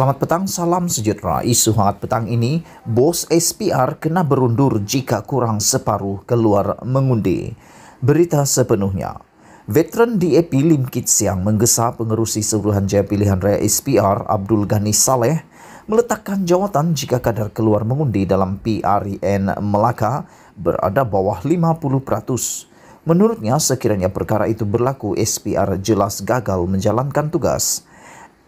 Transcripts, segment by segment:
Selamat petang, salam sejahtera. Isu hangat petang ini, bos SPR kena berundur jika kurang separuh keluar mengundi. Berita sepenuhnya. Veteran DAP Lim Kit Siang menggesa pengerusi Suruhanjaya Pilihan Raya SPR Abdul Ghani Saleh meletakkan jawatan jika kadar keluar mengundi dalam PRN Melaka berada bawah 50%. Menurutnya, sekiranya perkara itu berlaku, SPR jelas gagal menjalankan tugas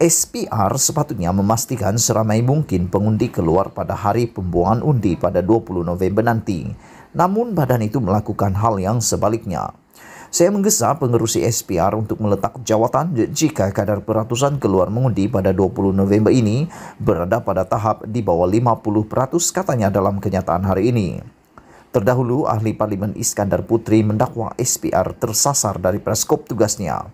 SPR sepatutnya memastikan seramai mungkin pengundi keluar pada hari pembuangan undi pada 20 November nanti. Namun badan itu melakukan hal yang sebaliknya. Saya menggesa pengerusi SPR untuk meletak jawatan jika kadar peratusan keluar mengundi pada 20 November ini berada pada tahap di bawah 50% peratus, katanya dalam kenyataan hari ini. Terdahulu, ahli parlimen Iskandar Putri mendakwa SPR tersasar dari preskop tugasnya.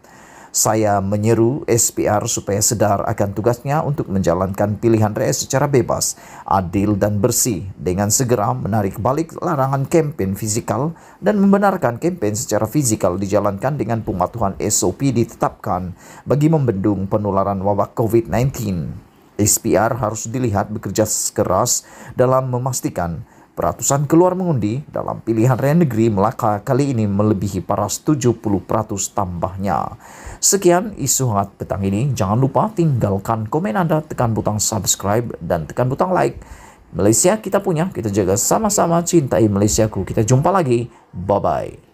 Saya menyeru SPR supaya sedar akan tugasnya untuk menjalankan pilihan raya secara bebas, adil dan bersih dengan segera menarik balik larangan kampanye fisikal dan membenarkan kampanye secara fisikal dijalankan dengan pematuhan SOP ditetapkan bagi membendung penularan wabak COVID-19. SPR harus dilihat bekerja keras dalam memastikan Peratusan keluar mengundi dalam pilihan raya negeri Melaka kali ini melebihi paras 70% tambahnya. Sekian isu hangat petang ini. Jangan lupa tinggalkan komen Anda, tekan butang subscribe, dan tekan butang like. Malaysia kita punya, kita jaga sama-sama cintai Malaysiaku. Kita jumpa lagi. Bye-bye.